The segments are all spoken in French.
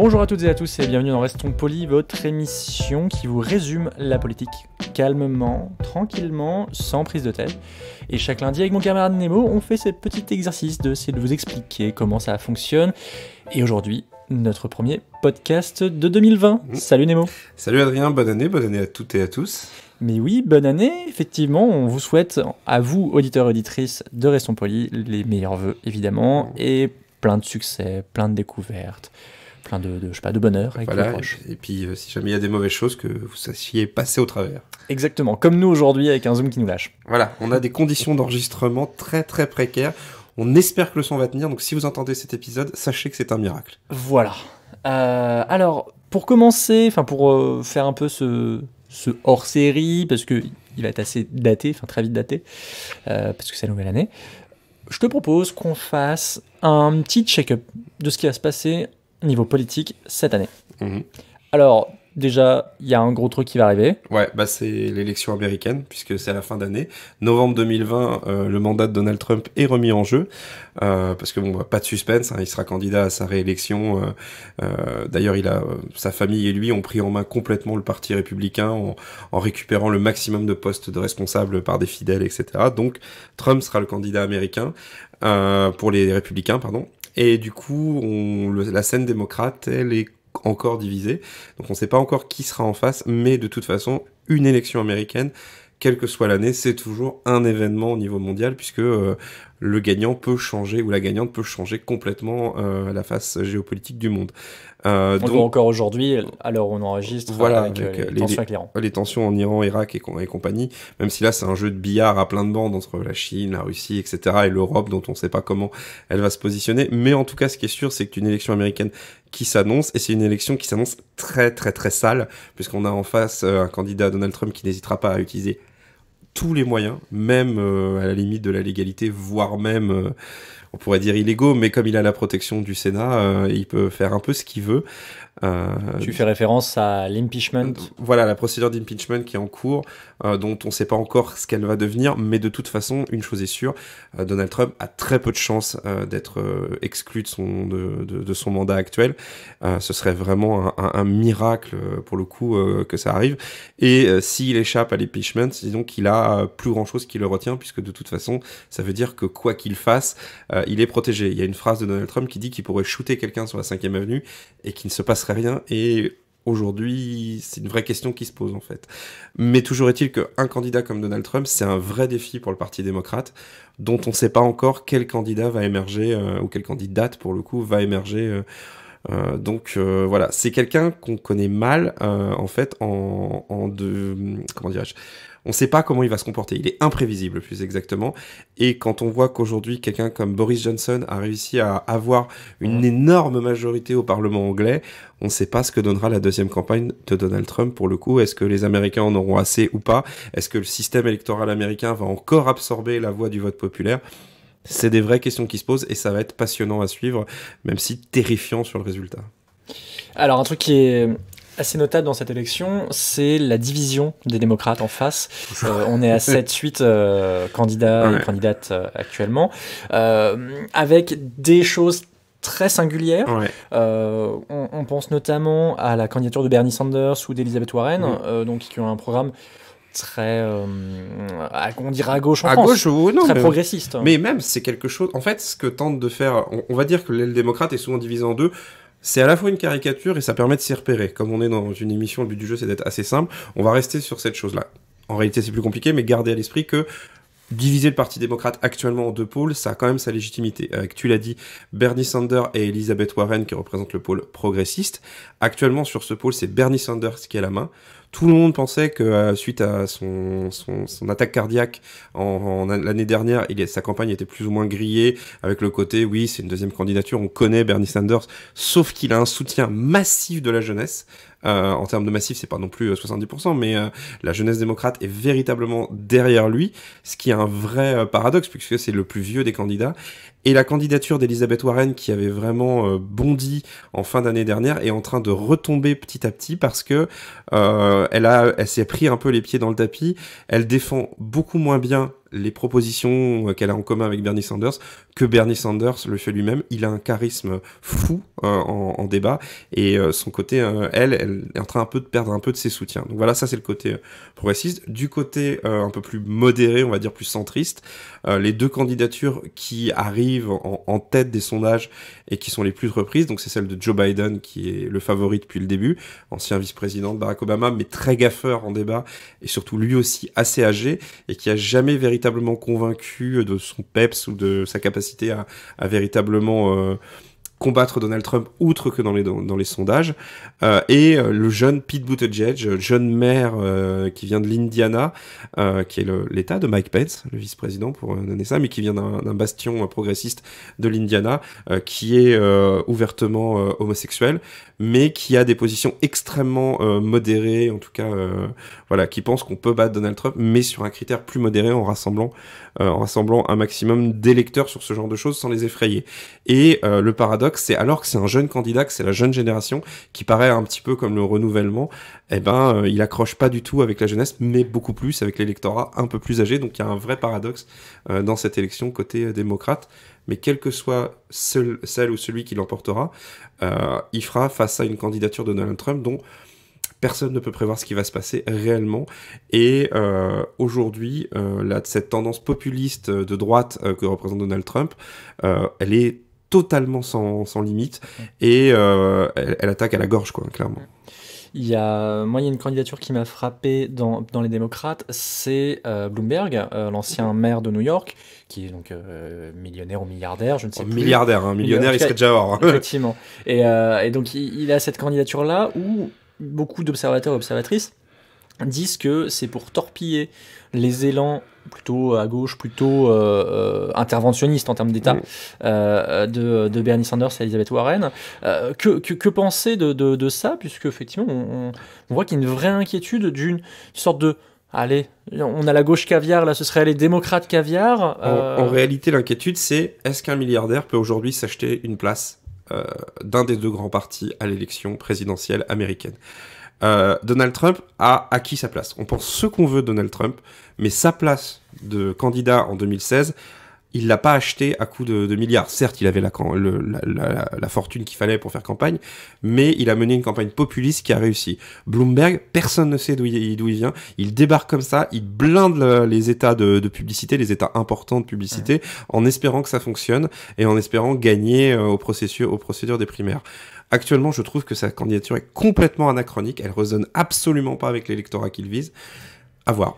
Bonjour à toutes et à tous et bienvenue dans Restons Polis, votre émission qui vous résume la politique calmement, tranquillement, sans prise de tête. Et chaque lundi, avec mon camarade Nemo, on fait ce petit exercice de, de vous expliquer comment ça fonctionne. Et aujourd'hui, notre premier podcast de 2020. Mm. Salut Nemo. Salut Adrien, bonne année, bonne année à toutes et à tous. Mais oui, bonne année. Effectivement, on vous souhaite, à vous, auditeurs et auditrices de Restons Polis, les meilleurs vœux, évidemment, mm. et plein de succès, plein de découvertes plein de, de sais pas, de bonheur Et, puis, euh, si jamais il y a des mauvaises choses, que vous sachiez passer au travers. Exactement, comme nous aujourd'hui avec un zoom qui nous lâche. Voilà, on a des conditions d'enregistrement très très précaires. On espère que le son va tenir, donc si vous entendez cet épisode, sachez que c'est un miracle. Voilà. Euh, alors, pour commencer, enfin pour euh, faire un peu ce, ce hors-série, parce que il va être assez daté, enfin très vite daté, parce que c'est la nouvelle année, je te propose qu'on fasse un petit check-up de ce qui va se passer niveau politique cette année. Mhm. Alors, déjà, il y a un gros truc qui va arriver. Ouais, bah c'est l'élection américaine, puisque c'est la fin d'année. Novembre 2020, euh, le mandat de Donald Trump est remis en jeu, euh, parce que bon, bah, pas de suspense, hein, il sera candidat à sa réélection. Euh, d'ailleurs, il a sa famille et lui ont pris en main complètement le parti républicain en, en, récupérant le maximum de postes de responsables par des fidèles, etc. Donc, Trump sera le candidat américain. pour les républicains, pardon. Et du coup, on, la scène démocrate, elle est encore divisée. Donc on ne sait pas encore qui sera en face, mais de toute façon, une élection américaine, quelle que soit l'année, c'est toujours un événement au niveau mondial, puisque euh, le gagnant peut changer ou la gagnante peut changer complètement euh, la face géopolitique du monde. Euh, encore aujourd'hui, alors on enregistre voilà, avec, euh, euh, les, tensions avec Les tensions en Iran, Irak et, compagnie, même si là c'est un jeu de billard à plein de bandes entre la Chine, la Russie, etc. et l'Europe dont on ne sait pas comment elle va se positionner. Mais en tout cas, ce qui est sûr, c'est qu'une élection américaine qui s'annonce et c'est une élection qui s'annonce très très très sale puisqu'on a en face un candidat Donald Trump qui n'hésitera pas à utiliser tous les moyens, même euh, à la limite de la légalité, voire même euh, on pourrait dire illégaux, mais comme il a la protection du Sénat, euh, il peut faire un peu ce qu'il veut. Euh, tu fais référence à l'impeachment. Euh, voilà, la procédure d'impeachment qui est en cours, dont on ne sait pas encore ce qu'elle va devenir, mais de toute façon, une chose est sûre, Donald Trump a très peu de chances d'être exclu de son, de, de, son mandat actuel. ce serait vraiment un, un, miracle, pour le coup, que ça arrive. Et s'il échappe à l'impeachment, disons qu'il a plus grand-chose qui le retient, puisque de toute façon, ça veut dire que quoi qu'il fasse, euh, il est protégé. Il y a une phrase de Donald Trump qui dit qu'il pourrait shooter quelqu'un sur la 5ème avenue et qu'il ne se passerait rien. Et aujourd'hui, c'est une vraie question qui se pose en fait. Mais toujours est-il qu'un candidat comme Donald Trump, c'est un vrai défi pour le Parti démocrate, dont on ne sait pas encore quel candidat va émerger, euh, ou quelle candidate pour le coup va émerger. Euh, donc voilà, c'est quelqu'un qu'on connaît mal en fait en, en comment dirais-je on ne sait pas comment il va se comporter. Il est imprévisible, plus exactement. Et quand on voit qu'aujourd'hui, quelqu'un comme Boris Johnson a réussi à avoir une énorme majorité au Parlement anglais, on ne sait pas ce que donnera la deuxième campagne de Donald Trump pour le coup. Est-ce que les Américains en auront assez ou pas Est-ce que le système électoral américain va encore absorber la voix du vote populaire C'est des vraies questions qui se posent et ça va être passionnant à suivre, même si terrifiant sur le résultat. Alors un truc qui est assez notable dans cette élection, c'est la division des démocrates en face. Euh, on est à 7-8 euh, candidats et candidates euh, actuellement, avec des choses très singulières. on, pense notamment à la candidature de Bernie Sanders ou d'Elizabeth Warren, donc qui ont un programme très, on dirait à gauche en à France, gauche, ou très progressiste. Hein. Mais même c'est quelque chose. En fait, ce que tente de faire, on, on va dire que l'aile démocrate est souvent divisée en deux c'est à la fois une caricature et ça permet de s'y repérer. Comme on est dans une émission, le but du jeu c'est d'être assez simple, on va rester sur cette chose-là. En réalité c'est plus compliqué, mais gardez à l'esprit que diviser le Parti démocrate actuellement en deux pôles, ça a quand même sa légitimité. Avec, tu l'as dit, Bernie Sanders et Elizabeth Warren qui représentent le pôle progressiste. Actuellement, sur ce pôle, c'est Bernie Sanders qui a la main. Tout le monde pensait que euh, suite à son, attaque cardiaque en, l'année dernière, sa campagne était plus ou moins grillée avec le côté oui, c'est une deuxième candidature, on connaît Bernie Sanders, sauf qu'il a un soutien massif de la jeunesse. Euh, en termes de massif, c'est pas non plus 70%, euh, mais la jeunesse démocrate est véritablement derrière lui, ce qui est un vrai paradoxe puisque c'est le plus vieux des candidats. Et la candidature d'Elizabeth Warren, qui avait vraiment euh, bondi en fin d'année dernière, est en train de retomber petit à petit parce que euh, elle, elle s'est pris un peu les pieds dans le tapis. Elle défend beaucoup moins bien les propositions euh, qu'elle a en commun avec Bernie Sanders que Bernie Sanders le fait lui-même. Il a un charisme fou euh, en, débat et euh, son côté, elle, elle est en train un peu de perdre un peu de ses soutiens. Donc voilà, ça c'est le côté progressiste. Du côté un peu plus modéré, on va dire plus centriste, les deux candidatures qui arrivent en, tête des sondages et qui sont les plus reprises, donc c'est celle de Joe Biden qui est le favori depuis le début, ancien vice-président de Barack Obama, mais très gaffeur en débat et surtout lui aussi assez âgé et qui a jamais vérifié véritablement convaincu de son peps ou de sa capacité à, véritablement euh, combattre Donald Trump outre que dans les, dans, les sondages. Euh, et euh, le jeune Pete Buttigieg, jeune maire qui vient de l'Indiana, qui est l'État de Mike Pence, le vice-président pour donner ça, mais qui vient d'un bastion progressiste de l'Indiana, qui est ouvertement homosexuel, mais qui a des positions extrêmement euh, modérées, en tout cas, euh, voilà, qui pense qu'on peut battre Donald Trump, mais sur un critère plus modéré en rassemblant, euh, en rassemblant un maximum d'électeurs sur ce genre de choses sans les effrayer. Et le paradoxe, c'est alors que c'est un jeune candidat, que c'est la jeune génération qui paraît un petit peu comme le renouvellement, eh ben, il accroche pas du tout avec la jeunesse, mais beaucoup plus avec l'électorat un peu plus âgé. Donc il y a un vrai paradoxe dans cette élection côté démocrate mais quelle que soit celle ou celui qui l'emportera, euh, il fera face à une candidature de Donald Trump dont personne ne peut prévoir ce qui va se passer réellement. Et euh, aujourd'hui, euh, cette tendance populiste de droite que représente Donald Trump, elle est totalement sans, limite et elle, elle, attaque à la gorge, quoi, clairement. Il y a, euh, moi, il y a une candidature qui m'a frappé dans, dans, les démocrates, c'est euh, Bloomberg, euh, l'ancien maire de New York, qui est donc millionnaire ou milliardaire, je ne sais oh, plus. Milliardaire, hein, millionnaire, il serait déjà mort. Hein. Effectivement. Et, et donc, il, il a cette candidature-là où beaucoup d'observateurs et observatrices disent que c'est pour torpiller les élans plutôt à gauche, plutôt euh, euh, interventionnistes en termes d'État euh, de, Bernie Sanders et Elizabeth Warren. que, penser de, ça Puisque effectivement, on, voit qu'il y a une vraie inquiétude d'une sorte de... Allez, on a la gauche caviar, là ce serait les démocrates caviar. en réalité, l'inquiétude, c'est est-ce qu'un milliardaire peut aujourd'hui s'acheter une place d'un des deux grands partis à l'élection présidentielle américaine euh, Donald Trump a acquis sa place. On pense ce qu'on veut de Donald Trump, mais sa place de candidat en 2016 il l'a pas acheté à coup de, milliards. Certes, il avait la, le, la, fortune qu'il fallait pour faire campagne, mais il a mené une campagne populiste qui a réussi. Bloomberg, personne ne sait d'où il, il vient. Il débarque comme ça, il blinde les états de, publicité, les états importants de publicité, en espérant que ça fonctionne et en espérant gagner euh, au processus, aux procédures des primaires. Actuellement, je trouve que sa candidature est complètement anachronique. Elle résonne absolument pas avec l'électorat qu'il vise. À voir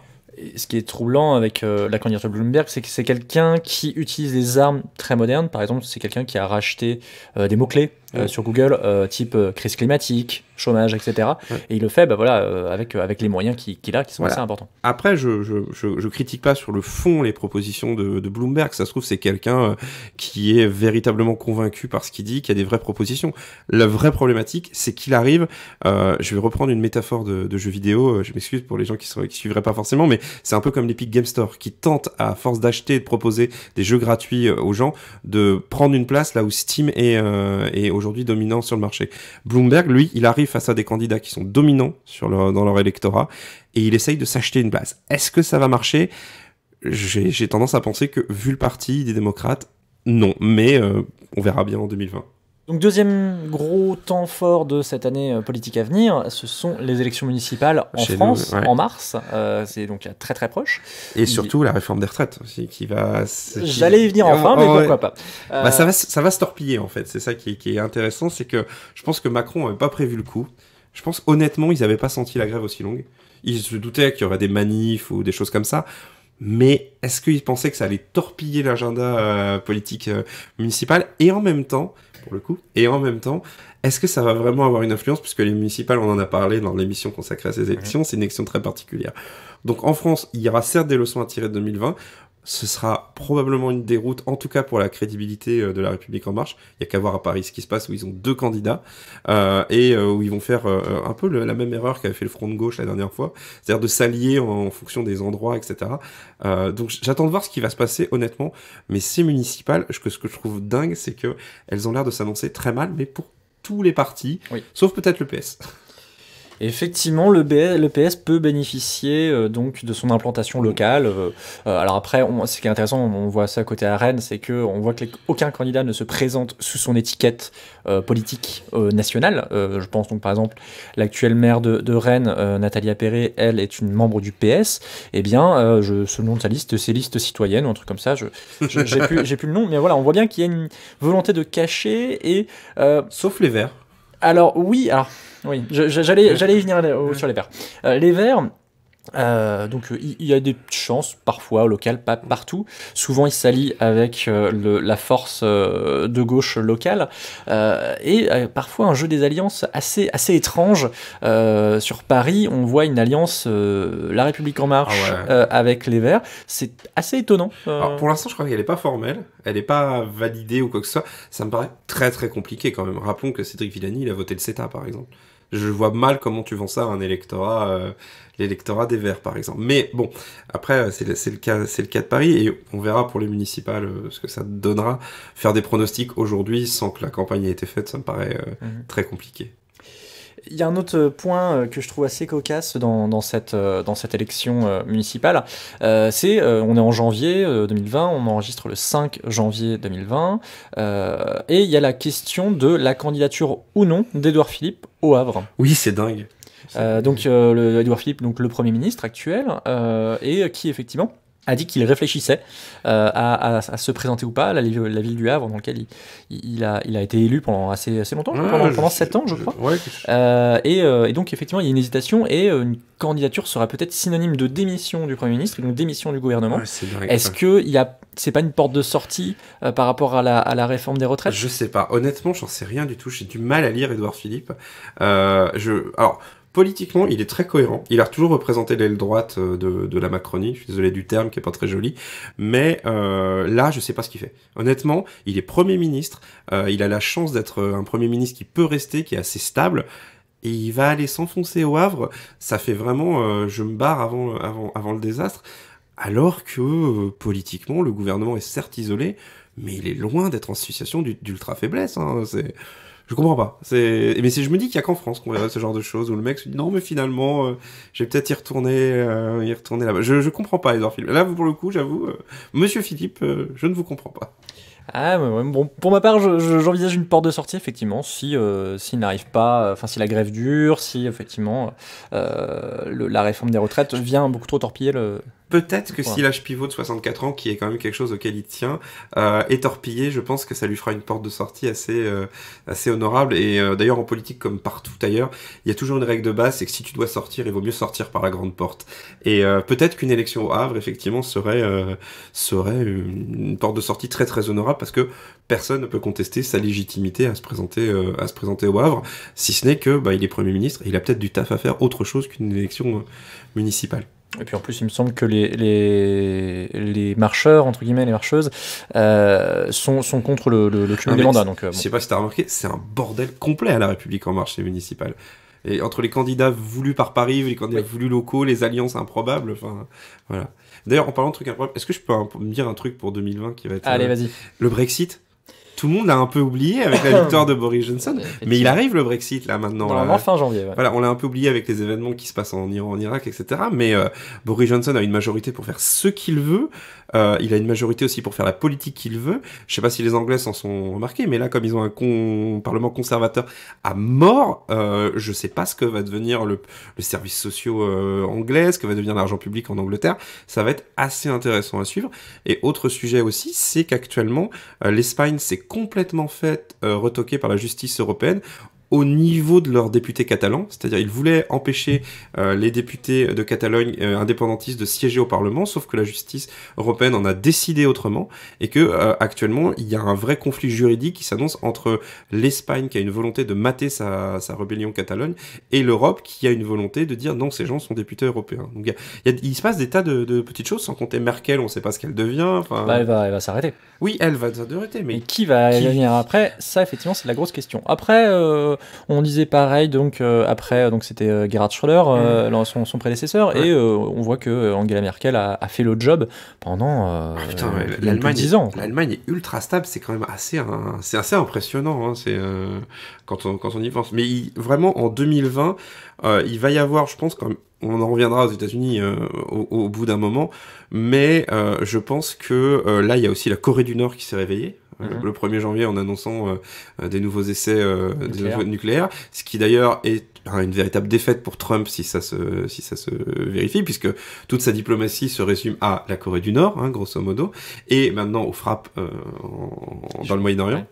ce qui est troublant avec euh, la candidature de Bloomberg, c'est que c'est quelqu'un qui utilise des armes très modernes. Par exemple, c'est quelqu'un qui a racheté euh, des mots-clés euh, sur Google, type crise climatique, chômage, etc. Et il le fait, bah voilà, euh, avec, euh, avec les moyens qu'il a, qui sont assez importants. Après, je, je, je, critique pas sur le fond les propositions de, de Bloomberg. Ça se trouve, c'est quelqu'un euh, qui est véritablement convaincu par ce qu'il dit, qu'il y a des vraies propositions. La vraie problématique, c'est qu'il arrive. je vais reprendre une métaphore de, de jeu vidéo. Je m'excuse pour les gens qui, ne suivraient pas forcément, mais c'est un peu comme l'Epic Game Store qui tente, à force d'acheter et de proposer des jeux gratuits aux gens, de prendre une place là où Steam est, est aujourd'hui dominant sur le marché. Bloomberg, lui, il arrive face à des candidats qui sont dominants dans leur électorat et il essaye de s'acheter une place. Est-ce que ça va marcher J'ai tendance à penser que, vu le parti des démocrates, non. Mais euh, on verra bien en 2020. Donc deuxième gros temps fort de cette année euh, politique à venir, ce sont les élections municipales en France, en mars. Euh, c'est donc très très proche. Et surtout la réforme des retraites aussi, qui va... J'allais y venir enfin, mais pourquoi pas. Bah, ça, va, euh, ça va se torpiller en fait, c'est ça qui est, qui est intéressant, c'est que je pense que Macron n'avait pas prévu le coup. Je pense honnêtement, ils n'avaient pas senti la grève aussi longue. Ils se doutaient qu'il y aurait des manifs ou des choses comme ça. Mais est-ce qu'ils pensaient que ça allait torpiller l'agenda politique municipal Et en même temps, pour le coup. Et en même temps, est-ce que ça va vraiment avoir une influence Puisque les municipales, on en a parlé dans l'émission consacrée à ces mhm. élections, c'est une élection très particulière. Donc en France, il y aura certes des leçons à tirer de 2020 ce sera probablement une déroute, en tout cas pour la crédibilité euh, de la République en marche. Il n'y a qu'à voir à Paris ce qui se passe, où ils ont deux candidats, euh, et euh, où ils vont faire un peu la même erreur qu'avait fait le Front de gauche la dernière fois, c'est-à-dire de s'allier en, fonction des endroits, etc. donc j'attends de voir ce qui va se passer, honnêtement, mais ces municipales, ce que, je trouve dingue, c'est qu'elles ont l'air de s'annoncer très mal, mais pour tous les partis, sauf peut-être le PS. Effectivement, le, PS peut bénéficier euh, donc de son implantation locale. Euh, euh, alors après, on, ce qui est intéressant, on voit ça côté à Rennes, c'est que on voit que aucun candidat ne se présente sous son étiquette politique nationale. je pense donc par exemple l'actuelle maire de, Rennes, Nathalie Appéré, elle est une membre du PS. Eh bien, je, selon sa liste, ses listes citoyennes ou un truc comme ça, je j'ai plus, plus le nom, mais voilà, on voit bien qu'il y a une volonté de cacher et sauf les Verts. Alors oui, alors oui, j'allais j'allais y venir euh, sur les verts. Euh, les verts, euh, donc euh, il y, a des chances parfois local, pas partout. Souvent il s'allie avec euh, la force de gauche locale et parfois un jeu des alliances assez, assez étrange. sur Paris, on voit une alliance La République en marche ah avec les Verts. C'est assez étonnant. pour l'instant, je crois qu'elle n'est pas formelle, elle n'est pas validée ou quoi que ce soit. Ça me paraît très très compliqué quand même. Rappelons que Cédric Villani il a voté le CETA par exemple. Je vois mal comment tu vends ça à un électorat, euh, l'électorat des Verts par exemple. Mais bon, après euh, c'est le, cas, c'est le cas de Paris et on verra pour les municipales euh, ce que ça donnera. Faire des pronostics aujourd'hui sans que la campagne ait été faite, ça me paraît mhm. très compliqué. Il y a un autre point euh, que je trouve assez cocasse dans, euh, cette, élection euh, municipale. c'est, on est en janvier 2020, on enregistre le 5 janvier 2020, et il y a la question de la candidature ou non d'Edouard Philippe au Havre. Oui, c'est dingue. donc, le, Edouard Philippe, donc le Premier ministre actuel, et qui effectivement a dit qu'il réfléchissait euh, à, se présenter ou pas à la, ville du Havre, dans laquelle il, a, il, a, été élu pendant assez, longtemps, pendant, pendant 7 ans, je crois. Euh, euh, et, donc, effectivement, il y a une hésitation et une candidature sera peut-être synonyme de démission du Premier ministre et donc démission du gouvernement. Est-ce que il a, c'est pas une porte de sortie par rapport à la, réforme des retraites Je sais pas. Honnêtement, j'en sais rien du tout. J'ai du mal à lire Édouard Philippe. je, alors. Politiquement, il est très cohérent. Il a toujours représenté l'aile droite euh, de, de, la Macronie. Je suis désolé du terme qui est pas très joli, mais euh, là, je sais pas ce qu'il fait. Honnêtement, il est premier ministre. Euh, il a la chance d'être un premier ministre qui peut rester, qui est assez stable et il va aller s'enfoncer au Havre. Ça fait vraiment, je me barre avant, avant, avant le désastre. Alors que politiquement, le gouvernement est certes isolé, mais il est loin d'être en situation d'ultra faiblesse. Hein. C'est je comprends pas. C'est mais si je me dis qu'il y a qu'en France qu'on verrait ce genre de choses où le mec se dit non mais finalement euh, j'ai peut-être y retourner euh, y retourner là-bas. Je je comprends pas Edouard Philippe. Là pour le coup, j'avoue euh, monsieur Philippe, euh, je ne vous comprends pas. Ah bon, pour ma part, j'envisage une porte de sortie effectivement, si euh, s'il n'arrive pas, enfin si la grève dure, si effectivement euh, la réforme des retraites vient beaucoup trop torpiller le, Peut-être que si l'âge pivot de 64 ans, qui est quand même quelque chose auquel il tient, est euh, torpillé, je pense que ça lui fera une porte de sortie assez, euh, assez honorable. Et euh, d'ailleurs, en politique comme partout ailleurs, il y a toujours une règle de base, c'est que si tu dois sortir, il vaut mieux sortir par la grande porte. Et peut-être qu'une élection au Havre, effectivement, serait, serait une porte de sortie très très honorable, parce que personne ne peut contester sa légitimité à se présenter, à se présenter au Havre, si ce n'est que bah, il est Premier ministre, et il a peut-être du taf à faire autre chose qu'une élection municipale. Et puis en plus, il me semble que les, les, les marcheurs, entre guillemets, les marcheuses, euh, sont, sont, contre le, le, cumul des mandats. Donc, euh, sais pas si tu as remarqué, c'est un bordel complet à la République en marche, les municipales. Et entre les candidats voulus par Paris, les candidats voulus locaux, les alliances improbables, enfin, voilà. D'ailleurs, en parlant de trucs improbables, est-ce que je peux me dire un truc pour 2020 qui va être. Euh, le Brexit tout le monde a un peu oublié avec la victoire de Boris Johnson. Mais il arrive le Brexit là maintenant. fin janvier. Voilà, on l'a un peu oublié avec les événements qui se passent en Iran, en Irak, etc. Mais euh, Boris Johnson a une majorité pour faire ce qu'il veut. Euh, il a une majorité aussi pour faire la politique qu'il veut. Je sais pas si les Anglais s'en sont remarqués, mais là comme ils ont un con... parlement conservateur à mort, euh, je sais pas ce que va devenir le, le service social euh, anglais, ce que va devenir l'argent public en Angleterre. Ça va être assez intéressant à suivre. Et autre sujet aussi, c'est qu'actuellement l'Espagne c'est complètement faite, euh, retoquée par la justice européenne au niveau de leurs députés catalans, c'est-à-dire ils voulaient empêcher euh, les députés de Catalogne euh, indépendantistes de siéger au Parlement, sauf que la justice européenne en a décidé autrement et que euh, actuellement il y a un vrai conflit juridique qui s'annonce entre l'Espagne qui a une volonté de mater sa, sa rébellion catalane et l'Europe qui a une volonté de dire non ces gens sont députés européens. Donc il se passe des tas de, petites choses sans compter Merkel, on ne sait pas ce qu'elle devient. Bah, elle va, elle va s'arrêter. Oui, elle va s'arrêter, mais qui va venir après Ça effectivement c'est la grosse question. Après on disait pareil donc euh, après donc c'était euh, Gerhard Schröder, euh, mm. son, prédécesseur, et on voit que Angela Merkel a, fait le job pendant ah, l'Allemagne 10 ans. L'Allemagne est ultra stable, c'est quand même assez impressionnant hein, c'est quand on y pense. Mais vraiment en 2020, il va y avoir je pense on en reviendra aux États-Unis au, bout d'un moment, mais je pense que là, il y a aussi la Corée du Nord qui s'est réveillée, le 1er mhm. janvier en annonçant euh, des nouveaux essais euh, nucléaires, ce qui d'ailleurs est hein, une véritable défaite pour Trump si ça se, si ça se vérifie, puisque toute sa diplomatie se résume à la Corée du Nord, hein, grosso modo, et maintenant aux frappes euh, dans le Moyen-Orient.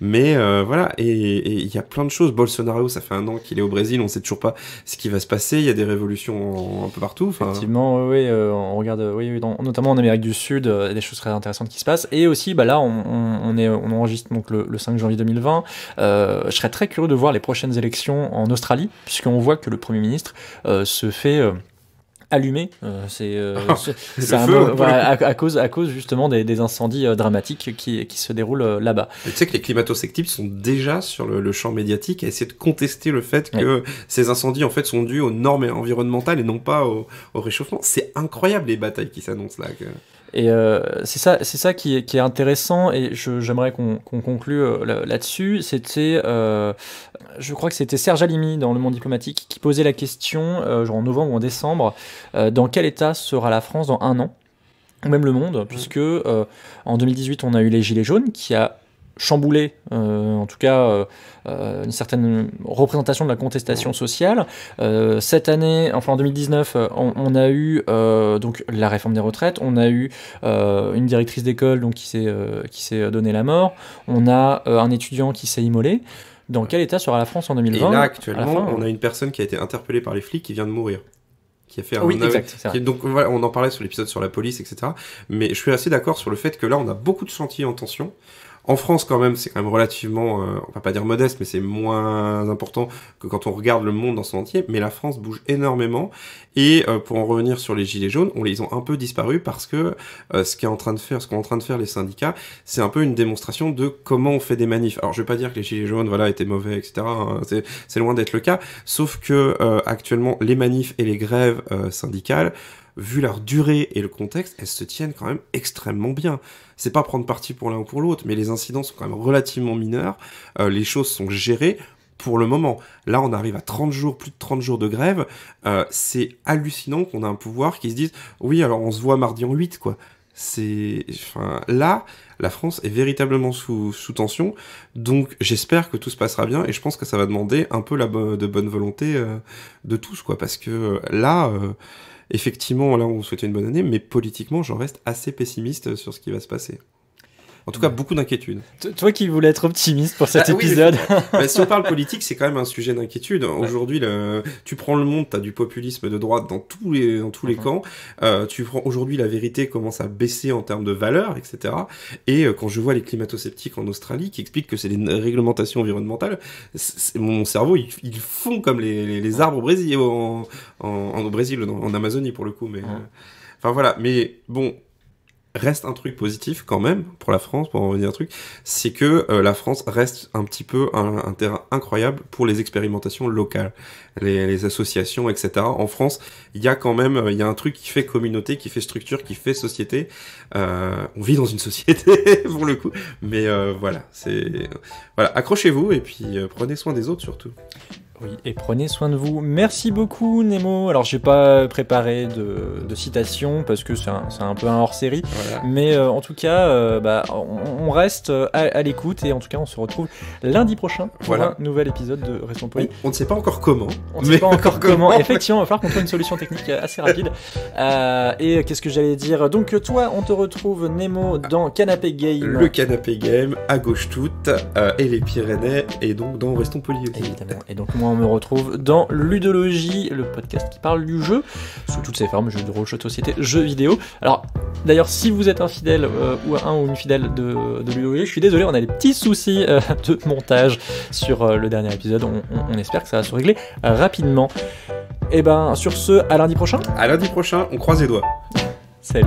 Mais euh, voilà, et il y a plein de choses. Bolsonaro, ça fait un an qu'il est au Brésil, on ne sait toujours pas ce qui va se passer. Il y a des révolutions un peu partout. Effectivement, oui, euh, on regarde, oui, notamment en Amérique du Sud, euh, des choses très intéressantes qui se passent. Et aussi, bah là, on, enregistre donc le, le 5 janvier 2020. je serais très curieux de voir les prochaines élections en Australie, puisqu'on voit que le Premier ministre se fait allumé. Euh, c'est à, cause, à cause justement des, incendies euh, dramatiques qui, se déroulent euh, là-bas. Tu sais que les climato sont déjà sur le, champ médiatique à essayer de contester le fait que ces incendies en fait sont dus aux normes environnementales et non pas au, réchauffement. C'est incroyable les batailles qui s'annoncent là. Et euh, c'est ça, c'est ça qui est, intéressant et j'aimerais qu'on conclue euh, là-dessus. C'était, euh, je crois que c'était Serge Alimi dans Le Monde diplomatique qui posait la question, euh, genre en novembre ou en décembre, dans quel état sera la France dans un an ou même le monde, mmh. puisque en 2018 on a eu les gilets jaunes qui a chambouler, euh, en tout cas, euh, euh, une certaine représentation de la contestation sociale. cette année, enfin en 2019, on, a eu donc la réforme des retraites, on a eu une directrice d'école donc qui s'est qui donné la mort, on a un étudiant qui s'est immolé. Dans quel état sera la France en 2020 Et actuellement, hein. on a une personne qui a été interpellée par les flics qui vient de mourir qui a fait un oui, exact, donc voilà on en parlait sur l'épisode sur la police etc mais je suis assez d'accord sur le fait que là on a beaucoup de chantiers en tension en France, quand même, c'est quand même relativement, euh, on va pas dire modeste, mais c'est moins important que quand on regarde le monde dans son entier. Mais la France bouge énormément. Et euh, pour en revenir sur les gilets jaunes, on les ont un peu disparu, parce que euh, ce qu'est en train de faire, ce qu'ont en train de faire les syndicats, c'est un peu une démonstration de comment on fait des manifs. Alors, je vais pas dire que les gilets jaunes, voilà, étaient mauvais, etc. Hein, c'est loin d'être le cas. Sauf que actuellement, les manifs et les grèves syndicales vu leur durée et le contexte, elles se tiennent quand même extrêmement bien. C'est pas prendre parti pour l'un ou pour l'autre, mais les incidents sont quand même relativement mineurs, euh, les choses sont gérées pour le moment. Là, on arrive à 30 jours, plus de 30 jours de grève, euh, c'est hallucinant qu'on a un pouvoir qui se dise « Oui, alors on se voit mardi en 8, quoi ». C'est, enfin, là, la France est véritablement sous, tension. Donc, j'espère que tout se passera bien et je pense que ça va demander un peu la de bonne volonté euh, de tous, quoi. Parce que là, effectivement, là, on souhaite une bonne année, mais politiquement, j'en reste assez pessimiste sur ce qui va se passer en tout cas beaucoup d'inquiétudes. Toi qui voulais être optimiste pour cet ah épisode. Bah, si on parle politique, c'est quand même un sujet d'inquiétude. Aujourd'hui, tu prends le monde, tu as du populisme de droite dans tous les, dans tous les mmh. camps. Euh, tu aujourd'hui la vérité commence à baisser en termes de valeur, etc. Et euh, quand je vois les climato-sceptiques en Australie qui expliquent que c'est des réglementations environnementales, mon cerveau, ils, fond comme les, les, arbres au Brésil, en, au Brésil, en, Amazonie pour le coup. Mais, euh, Enfin voilà, mais bon, reste un truc positif quand même pour la France, pour en revenir un truc, c'est que euh, la France reste un petit peu un, un, terrain incroyable pour les expérimentations locales, les, les associations, etc. En France, il y a quand même, il y a un truc qui fait communauté, qui fait structure, qui fait société. Euh, on vit dans une société pour le coup, mais euh, voilà, c'est voilà, accrochez-vous et puis euh, prenez soin des autres surtout et prenez soin de vous. Merci beaucoup, Nemo. Alors, j'ai pas préparé de, citation parce que c'est un, peu un hors-série. Mais euh, en tout cas, euh, bah, on, reste euh, à, l'écoute et en tout cas, on se retrouve lundi prochain pour un nouvel épisode de Restons Polis. On, ne sait pas encore comment. On ne sait pas encore comment. Effectivement, il va falloir qu'on trouve une solution technique assez rapide. et qu'est-ce que j'allais dire Donc, toi, on te retrouve, Nemo, dans Canapé Game. Le Canapé Game, à gauche toute, et les Pyrénées, et donc dans Restons Polis Et donc, moi, on me retrouve dans Ludologie, le podcast qui parle du jeu, sous toutes ses formes, jeux de rôle, jeux de société, jeux vidéo. Alors, d'ailleurs, si vous êtes un fidèle euh, ou un ou une fidèle de, Ludologie, je suis désolé, on a des petits soucis euh, de montage sur euh, le dernier épisode. On, espère que ça va se régler rapidement. Et eh ben, sur ce, à lundi prochain. À lundi prochain, on croise les doigts. Salut.